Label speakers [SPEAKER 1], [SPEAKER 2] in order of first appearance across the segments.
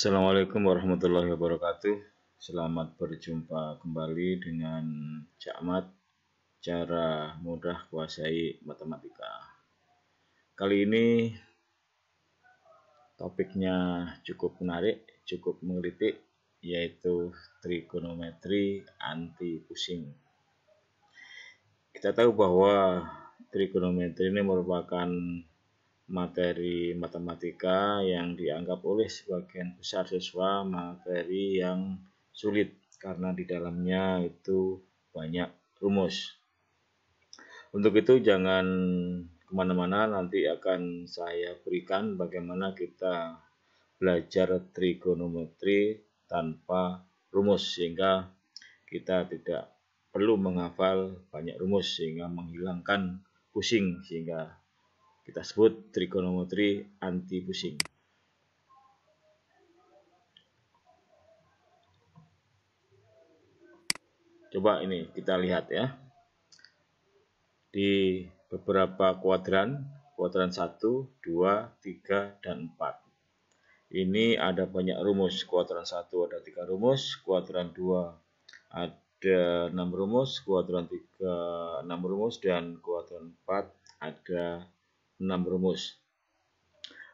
[SPEAKER 1] Assalamualaikum warahmatullahi wabarakatuh. Selamat berjumpa kembali dengan Cakmat Cara Mudah Kuasai Matematika. Kali ini topiknya cukup menarik, cukup mengelitik yaitu trigonometri anti pusing. Kita tahu bahwa trigonometri ini merupakan materi matematika yang dianggap oleh sebagian besar siswa materi yang sulit karena di dalamnya itu banyak rumus. Untuk itu jangan kemana-mana nanti akan saya berikan bagaimana kita belajar trigonometri tanpa rumus sehingga kita tidak perlu menghafal banyak rumus sehingga menghilangkan pusing sehingga kita sebut trigonometri anti pusing. Coba ini kita lihat ya. Di beberapa kuadran, kuadran 1, 2, 3, dan 4. Ini ada banyak rumus. Kuadran 1 ada 3 rumus, kuadran 2 ada 6 rumus, kuadran 3 6 rumus, dan kuadran 4 ada enam rumus.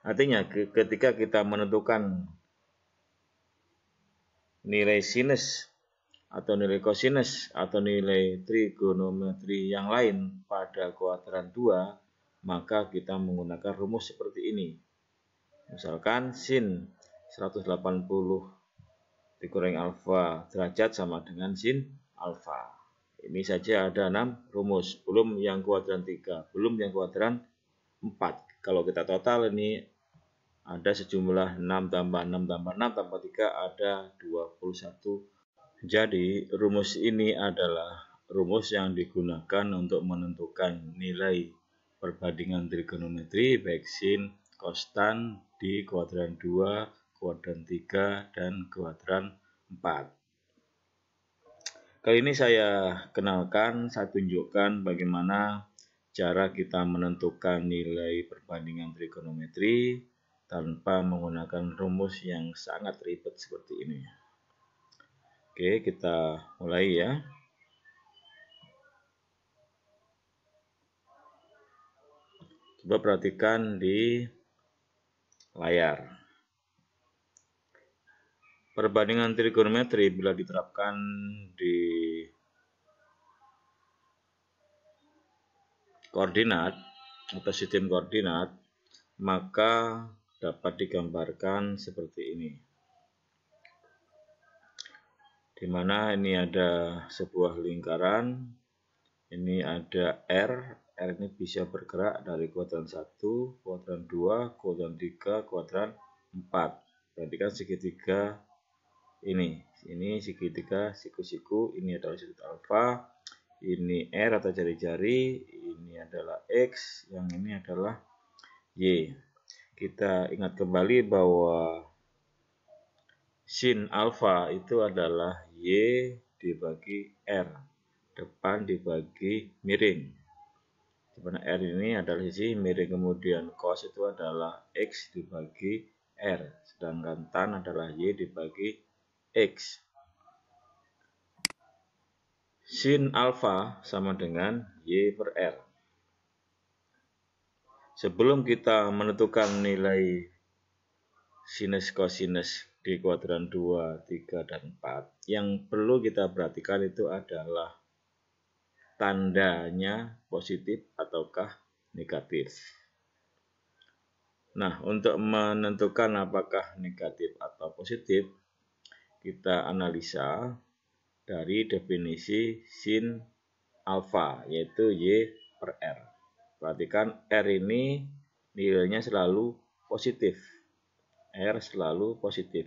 [SPEAKER 1] Artinya ketika kita menentukan nilai sinus atau nilai kosinus atau nilai trigonometri yang lain pada kuadran 2 maka kita menggunakan rumus seperti ini misalkan sin 180 dikurangi alfa derajat sama dengan sin alfa ini saja ada 6 rumus belum yang kuadran 3 belum yang kuadran 4. Kalau kita total ini ada sejumlah 6 tambah 6 tambah 6 tambah 3 ada 21. Jadi rumus ini adalah rumus yang digunakan untuk menentukan nilai perbandingan trigonometri baik sin konstan di kuadran 2, kuadran 3, dan kuadran 4. Kali ini saya kenalkan, saya tunjukkan bagaimana cara kita menentukan nilai perbandingan trigonometri tanpa menggunakan rumus yang sangat ribet seperti ini. Oke, kita mulai ya. Coba perhatikan di layar. Perbandingan trigonometri bila diterapkan di koordinat atau sistem koordinat, maka dapat digambarkan seperti ini. Di mana ini ada sebuah lingkaran, ini ada R, R ini bisa bergerak dari kuadran 1, kuadran 2, kuadran 3, kuadran 4. Berarti kan segitiga ini, ini segitiga siku-siku, ini adalah sudut alfa, ini R atau jari-jari, ini adalah X, yang ini adalah Y. Kita ingat kembali bahwa sin alfa itu adalah Y dibagi R. Depan dibagi miring. Dimana R ini adalah sisi miring kemudian cos itu adalah X dibagi R. Sedangkan tan adalah Y dibagi X sin alfa sama dengan Y per R. Sebelum kita menentukan nilai sinus kosinus di kuadran 2, 3, dan 4, yang perlu kita perhatikan itu adalah tandanya positif ataukah negatif. Nah, untuk menentukan apakah negatif atau positif, kita analisa dari definisi sin alfa, yaitu Y per R. Perhatikan R ini nilainya selalu positif. R selalu positif.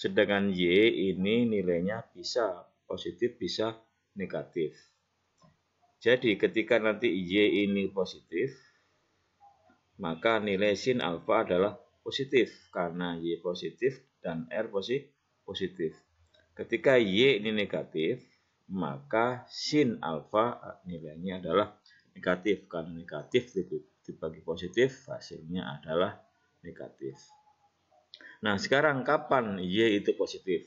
[SPEAKER 1] Sedangkan Y ini nilainya bisa positif, bisa negatif. Jadi ketika nanti Y ini positif, maka nilai sin alfa adalah positif karena Y positif dan R positif. Ketika Y ini negatif, maka sin alfa nilainya adalah negatif. Karena negatif dibagi positif hasilnya adalah negatif. Nah, sekarang kapan Y itu positif?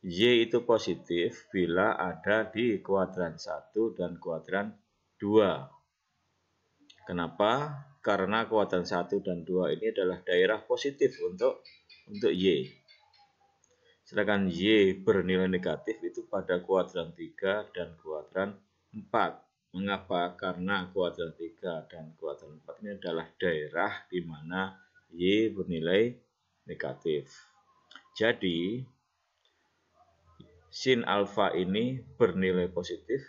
[SPEAKER 1] Y itu positif bila ada di kuadran 1 dan kuadran 2. Kenapa? Karena kuadran 1 dan 2 ini adalah daerah positif untuk untuk Y. Sedangkan Y bernilai negatif itu pada kuadran 3 dan kuadran 4. Mengapa? Karena kuadran 3 dan kuadran 4 ini adalah daerah di mana Y bernilai negatif. Jadi, sin alfa ini bernilai positif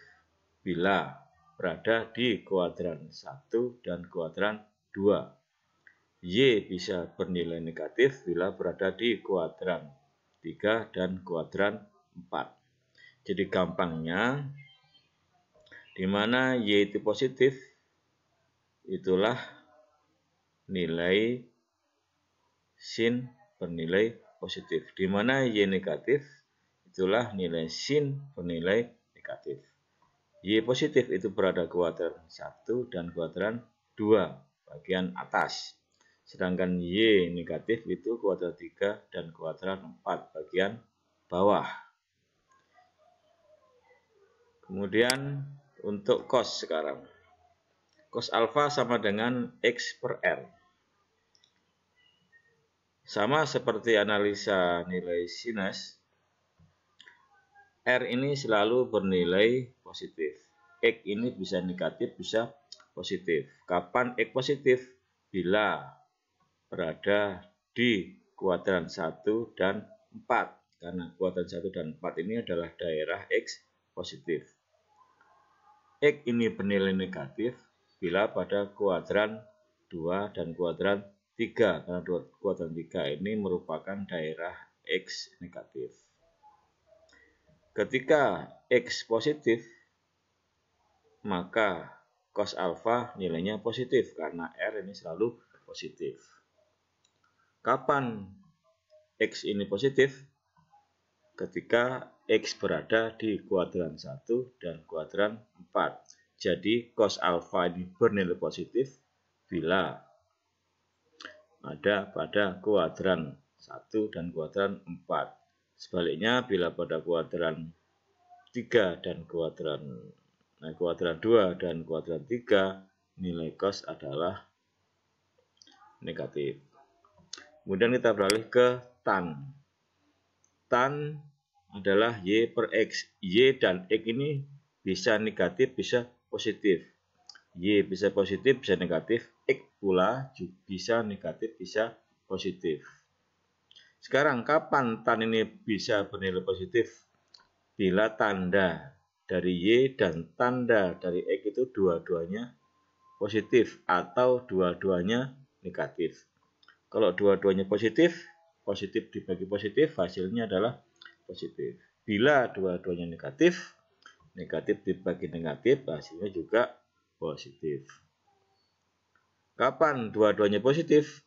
[SPEAKER 1] bila berada di kuadran 1 dan kuadran 2. Y bisa bernilai negatif bila berada di kuadran 3 dan kuadran 4. Jadi gampangnya di mana Y itu positif, itulah nilai sin bernilai positif. Di mana Y negatif, itulah nilai sin bernilai negatif. Y positif itu berada kuadran 1 dan kuadran 2, bagian atas. Sedangkan Y negatif itu kuadrat 3 dan kuadrat 4, bagian bawah. Kemudian untuk cos sekarang. Cos alfa sama dengan X per R. Sama seperti analisa nilai sinus, R ini selalu bernilai positif. X ini bisa negatif, bisa positif. Kapan X positif? Bila berada di kuadran 1 dan 4. Karena kuadran 1 dan 4 ini adalah daerah X positif. X ini bernilai negatif bila pada kuadran 2 dan kuadran 3 karena kuadran 3 ini merupakan daerah X negatif. Ketika X positif, maka cos alfa nilainya positif karena R ini selalu positif. Kapan X ini positif? ketika X berada di kuadran 1 dan kuadran 4. Jadi cos alfa ini bernilai positif bila ada pada kuadran 1 dan kuadran 4. Sebaliknya bila pada kuadran 3 dan kuadran nah, kuadran 2 dan kuadran 3 nilai cos adalah negatif. Kemudian kita beralih ke tan tan adalah Y per X. Y dan X ini bisa negatif, bisa positif. Y bisa positif, bisa negatif. X pula juga bisa negatif, bisa positif. Sekarang kapan tan ini bisa bernilai positif? Bila tanda dari Y dan tanda dari X itu dua-duanya positif atau dua-duanya negatif. Kalau dua-duanya positif, positif dibagi positif hasilnya adalah positif. Bila dua-duanya negatif, negatif dibagi negatif hasilnya juga positif. Kapan dua-duanya positif?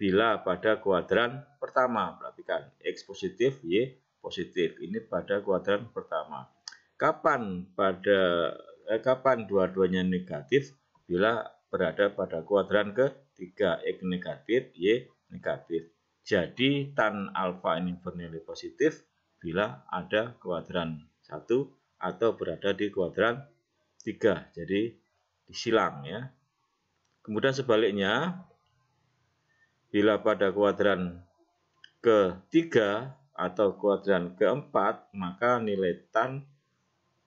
[SPEAKER 1] Bila pada kuadran pertama, perhatikan X positif, Y positif. Ini pada kuadran pertama. Kapan pada eh, kapan dua-duanya negatif? Bila berada pada kuadran ketiga, X negatif, Y negatif jadi tan alfa ini bernilai positif bila ada kuadran 1 atau berada di kuadran 3. Jadi disilang ya. Kemudian sebaliknya bila pada kuadran ke ketiga atau kuadran ke keempat maka nilai tan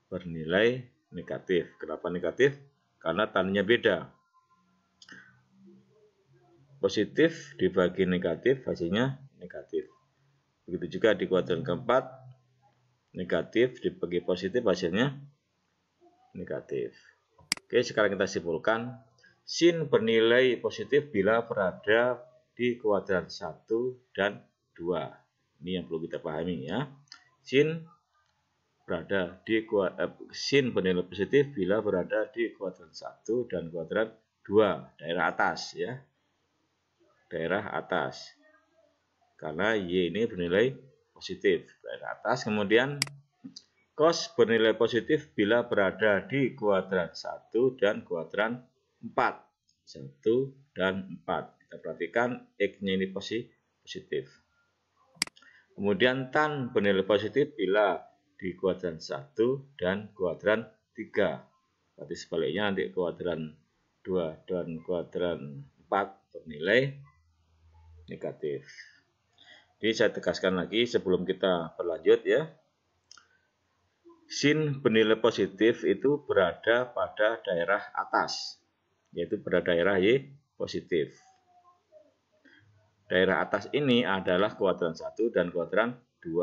[SPEAKER 1] bernilai negatif. Kenapa negatif? Karena tannya beda positif dibagi negatif hasilnya negatif. Begitu juga di kuadran keempat negatif dibagi positif hasilnya negatif. Oke, sekarang kita simpulkan sin bernilai positif bila berada di kuadran 1 dan 2. Ini yang perlu kita pahami ya. Sin berada di eh, sin bernilai positif bila berada di kuadran 1 dan kuadran 2, daerah atas ya daerah atas. Karena Y ini bernilai positif, daerah atas. Kemudian cos bernilai positif bila berada di kuadran 1 dan kuadran 4. 1 dan 4. Kita perhatikan X-nya ini positif. Kemudian tan bernilai positif bila di kuadran 1 dan kuadran 3. Berarti sebaliknya nanti kuadran 2 dan kuadran 4 bernilai negatif. Jadi saya tegaskan lagi sebelum kita berlanjut ya. Sin bernilai positif itu berada pada daerah atas, yaitu pada daerah Y positif. Daerah atas ini adalah kuadran 1 dan kuadran 2.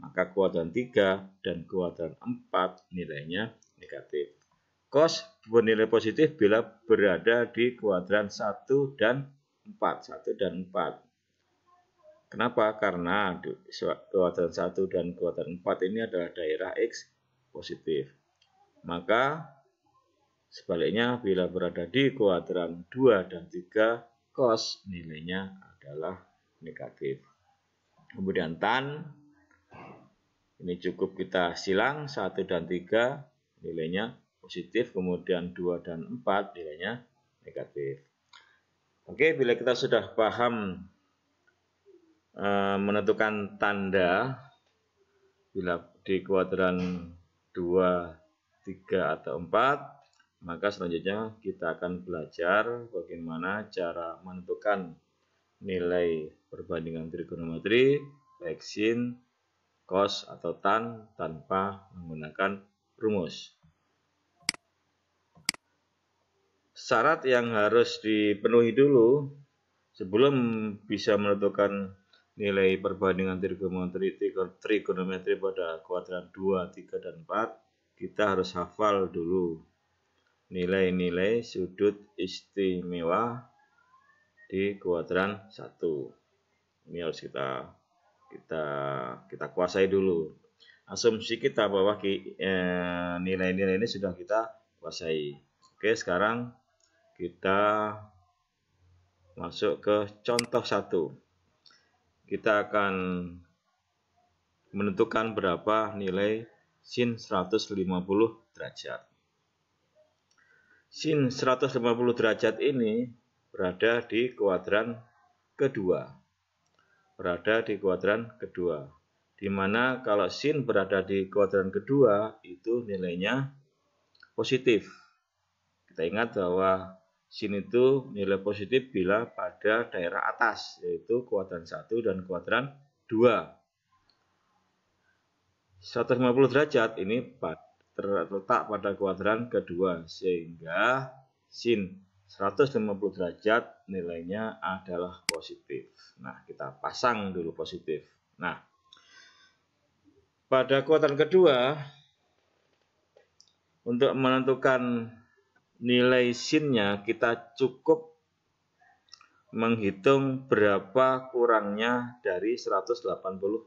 [SPEAKER 1] Maka kuadran 3 dan kuadran 4 nilainya negatif. Kos bernilai positif bila berada di kuadran 1 dan 4, 1 dan 4. Kenapa? Karena kekuatan 1 dan kekuatan 4 ini adalah daerah X positif. Maka sebaliknya bila berada di kuadran 2 dan 3, cos nilainya adalah negatif. Kemudian tan, ini cukup kita silang 1 dan 3 nilainya positif, kemudian 2 dan 4 nilainya negatif. Oke, bila kita sudah paham e, menentukan tanda bila di kuadran 2, 3 atau 4, maka selanjutnya kita akan belajar bagaimana cara menentukan nilai perbandingan trigonometri baik sin, cos atau tan tanpa menggunakan rumus. syarat yang harus dipenuhi dulu sebelum bisa menentukan nilai perbandingan trigonometri, trigonometri pada kuadran 2, 3, dan 4 kita harus hafal dulu nilai-nilai sudut istimewa di kuadran 1 ini harus kita kita kita kuasai dulu asumsi kita bahwa eh, nilai-nilai ini sudah kita kuasai oke sekarang kita masuk ke contoh satu. Kita akan menentukan berapa nilai sin 150 derajat. Sin 150 derajat ini berada di kuadran kedua. Berada di kuadran kedua. dimana kalau sin berada di kuadran kedua itu nilainya positif. Kita ingat bahwa Sin itu nilai positif bila pada daerah atas, yaitu kuadran 1 dan kuadran 2. 150 derajat ini terletak pada kuadran kedua, sehingga sin 150 derajat nilainya adalah positif. Nah, kita pasang dulu positif. Nah, pada kuadran kedua, untuk menentukan nilai sinnya kita cukup menghitung berapa kurangnya dari 180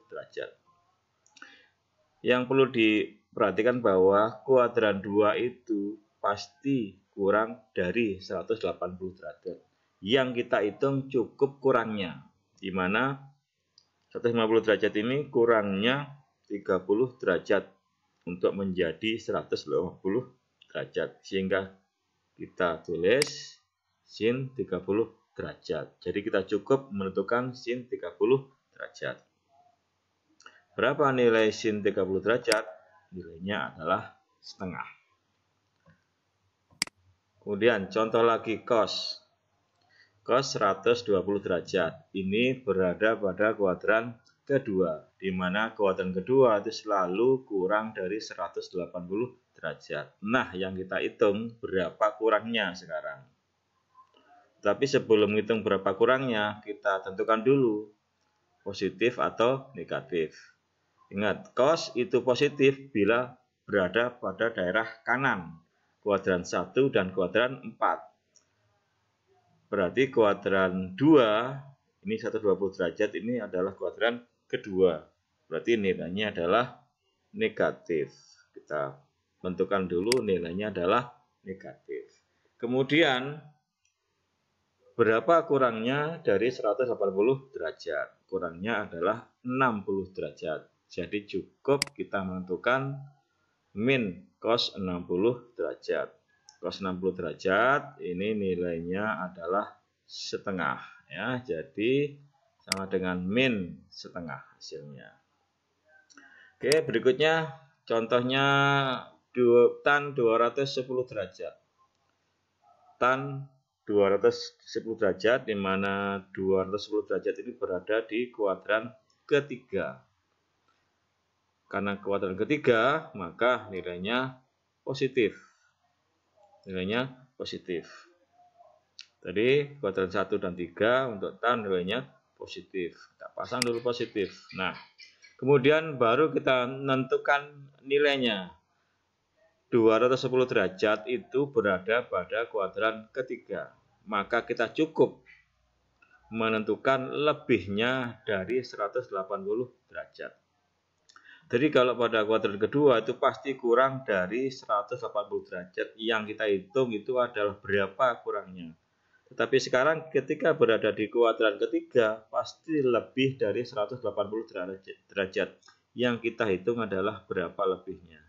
[SPEAKER 1] derajat. Yang perlu diperhatikan bahwa kuadran 2 itu pasti kurang dari 180 derajat. Yang kita hitung cukup kurangnya, di mana 150 derajat ini kurangnya 30 derajat untuk menjadi 150 derajat sehingga kita tulis sin 30 derajat. Jadi kita cukup menentukan sin 30 derajat. Berapa nilai sin 30 derajat? Nilainya adalah setengah. Kemudian contoh lagi cos. Cos 120 derajat. Ini berada pada kuadran kedua, di mana kuadran kedua itu selalu kurang dari 180 derajat. Nah, yang kita hitung berapa kurangnya sekarang. Tapi sebelum hitung berapa kurangnya, kita tentukan dulu positif atau negatif. Ingat, cos itu positif bila berada pada daerah kanan, kuadran 1 dan kuadran 4. Berarti kuadran 2, ini 120 derajat, ini adalah kuadran kedua. Berarti nilainya adalah negatif. Kita tentukan dulu nilainya adalah negatif. Kemudian berapa kurangnya dari 180 derajat? Kurangnya adalah 60 derajat. Jadi cukup kita menentukan min cos 60 derajat. Cos 60 derajat ini nilainya adalah setengah ya. Jadi sama dengan min setengah hasilnya. Oke, berikutnya contohnya dua, tan 210 derajat. Tan 210 derajat di mana 210 derajat ini berada di kuadran ketiga. Karena kuadran ketiga, maka nilainya positif. Nilainya positif. Tadi kuadran 1 dan 3 untuk tan nilainya positif. Kita pasang dulu positif. Nah, kemudian baru kita menentukan nilainya 210 derajat itu berada pada kuadran ketiga. Maka kita cukup menentukan lebihnya dari 180 derajat. Jadi kalau pada kuadran kedua itu pasti kurang dari 180 derajat yang kita hitung itu adalah berapa kurangnya. Tetapi sekarang ketika berada di kuadran ketiga pasti lebih dari 180 derajat. Yang kita hitung adalah berapa lebihnya.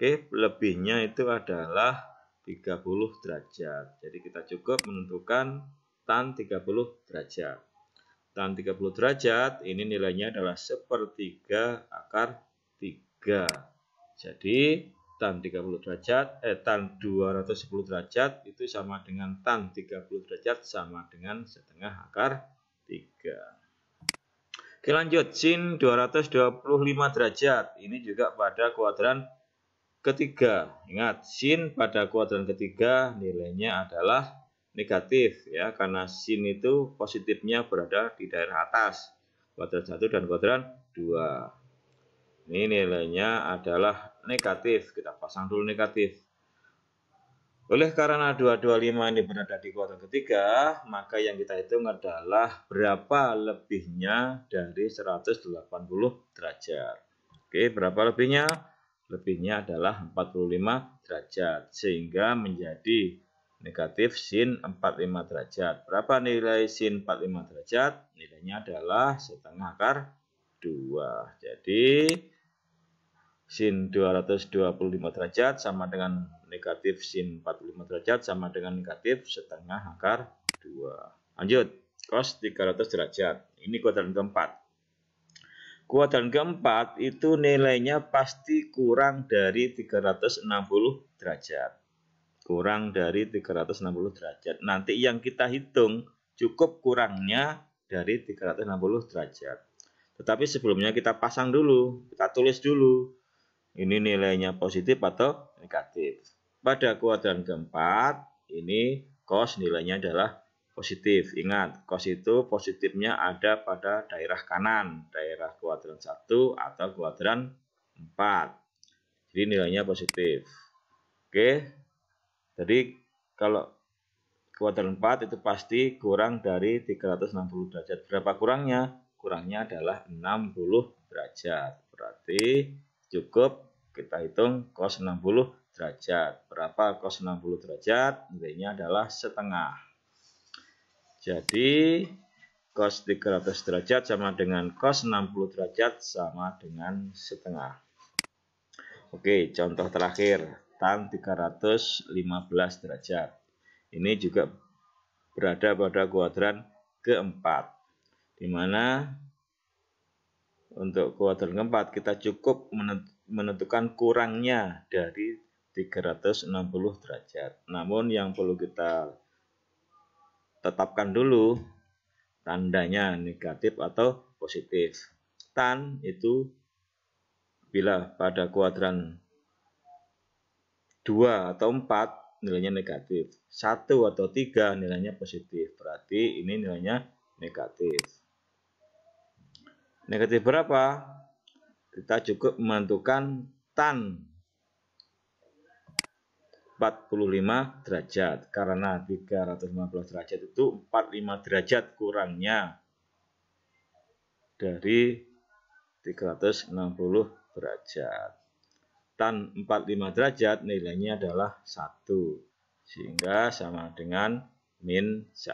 [SPEAKER 1] Oke, lebihnya itu adalah 30 derajat. Jadi kita cukup menentukan tan 30 derajat. Tan 30 derajat ini nilainya adalah sepertiga akar 3. Jadi tan 30 derajat, eh tan 210 derajat itu sama dengan tan 30 derajat sama dengan setengah akar 3. Oke lanjut, sin 225 derajat. Ini juga pada kuadran ketiga. Ingat, sin pada kuadran ketiga nilainya adalah negatif ya karena sin itu positifnya berada di daerah atas kuadran 1 dan kuadran 2 ini nilainya adalah negatif kita pasang dulu negatif oleh karena 225 ini berada di kuadran ketiga maka yang kita hitung adalah berapa lebihnya dari 180 derajat oke berapa lebihnya lebihnya adalah 45 derajat sehingga menjadi negatif sin 45 derajat. Berapa nilai sin 45 derajat? Nilainya adalah setengah akar 2. Jadi sin 225 derajat sama dengan negatif sin 45 derajat sama dengan negatif setengah akar 2. Lanjut, cos 300 derajat. Ini kuadran keempat kuadran keempat itu nilainya pasti kurang dari 360 derajat. Kurang dari 360 derajat. Nanti yang kita hitung cukup kurangnya dari 360 derajat. Tetapi sebelumnya kita pasang dulu, kita tulis dulu. Ini nilainya positif atau negatif. Pada kuadran keempat, ini cos nilainya adalah positif. Ingat, cos itu positifnya ada pada daerah kanan, daerah kuadran 1 atau kuadran 4. Jadi nilainya positif. Oke. Jadi kalau kuadran 4 itu pasti kurang dari 360 derajat. Berapa kurangnya? Kurangnya adalah 60 derajat. Berarti cukup kita hitung cos 60 derajat. Berapa cos 60 derajat? Nilainya adalah setengah. Jadi cos 300 derajat sama dengan cos 60 derajat sama dengan setengah. Oke, contoh terakhir, tan 315 derajat. Ini juga berada pada kuadran keempat, di mana untuk kuadran keempat kita cukup menentukan kurangnya dari 360 derajat. Namun yang perlu kita tetapkan dulu tandanya negatif atau positif. Tan itu bila pada kuadran 2 atau 4 nilainya negatif. 1 atau 3 nilainya positif. Berarti ini nilainya negatif. Negatif berapa? Kita cukup menentukan tan 45 derajat karena 315 derajat itu 45 derajat kurangnya dari 360 derajat tan 45 derajat nilainya adalah 1 sehingga sama dengan min 1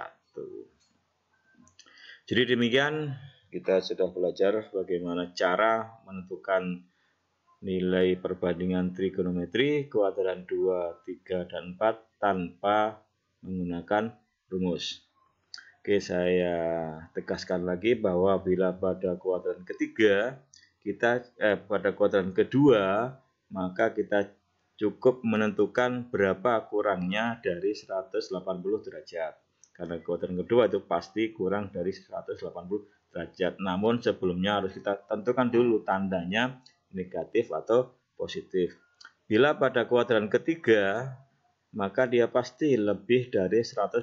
[SPEAKER 1] jadi demikian kita sudah belajar bagaimana cara menentukan nilai perbandingan trigonometri kuadran 2, 3, dan 4 tanpa menggunakan rumus. Oke, saya tegaskan lagi bahwa bila pada kuadran ketiga, kita eh, pada kuadran kedua, maka kita cukup menentukan berapa kurangnya dari 180 derajat. Karena kuadran kedua itu pasti kurang dari 180 derajat. Namun sebelumnya harus kita tentukan dulu tandanya negatif atau positif. Bila pada kuadran ketiga, maka dia pasti lebih dari 180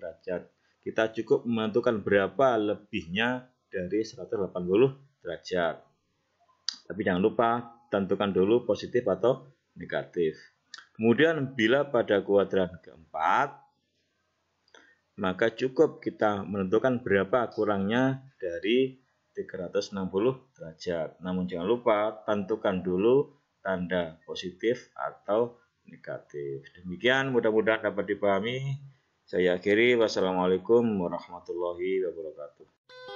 [SPEAKER 1] derajat. Kita cukup menentukan berapa lebihnya dari 180 derajat. Tapi jangan lupa tentukan dulu positif atau negatif. Kemudian bila pada kuadran keempat, maka cukup kita menentukan berapa kurangnya dari 360 derajat. Namun jangan lupa tentukan dulu tanda positif atau negatif. Demikian mudah-mudahan dapat dipahami. Saya akhiri. Wassalamualaikum warahmatullahi wabarakatuh.